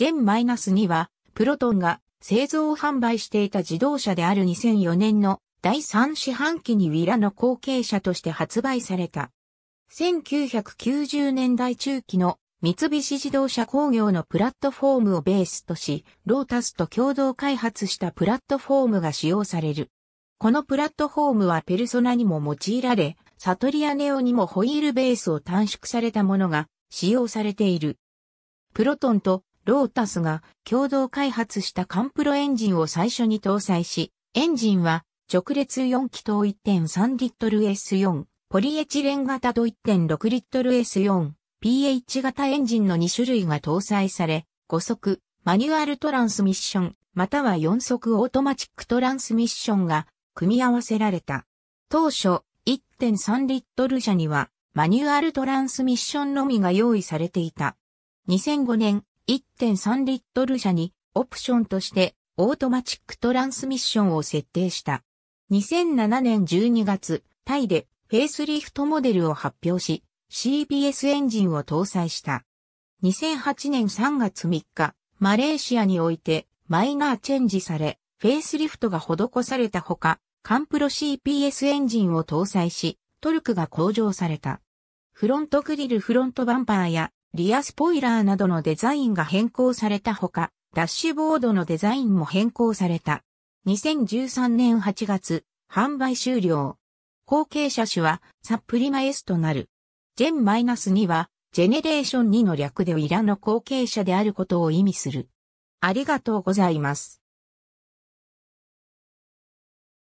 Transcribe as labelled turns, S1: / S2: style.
S1: イナス2は、プロトンが製造販売していた自動車である2004年の第3四半期にウィラの後継者として発売された。1990年代中期の三菱自動車工業のプラットフォームをベースとし、ロータスと共同開発したプラットフォームが使用される。このプラットフォームはペルソナにも用いられ、サトリアネオにもホイールベースを短縮されたものが使用されている。プロトンとロータスが共同開発したカンプロエンジンを最初に搭載し、エンジンは直列4気筒1.3リットル S4、ポリエチレン型と1.6リットル S4、PH 型エンジンの2種類が搭載され、5速、マニュアルトランスミッション、または4速オートマチックトランスミッションが組み合わせられた。当初、1.3リットル車にはマニュアルトランスミッションのみが用意されていた。2005年、1.3リットル車にオプションとしてオートマチックトランスミッションを設定した。2007年12月、タイでフェイスリフトモデルを発表し、CBS エンジンを搭載した。2008年3月3日、マレーシアにおいてマイナーチェンジされ、フェイスリフトが施されたほか、カンプロ CPS エンジンを搭載し、トルクが向上された。フロントグリルフロントバンパーやリアスポイラーなどのデザインが変更されたほか、ダッシュボードのデザインも変更された。2013年8月、販売終了。後継車種はサプリマ S となる。ジェン -2 は、ジェネレーション2の略でいラの後継者であることを意味する。ありがとうございます。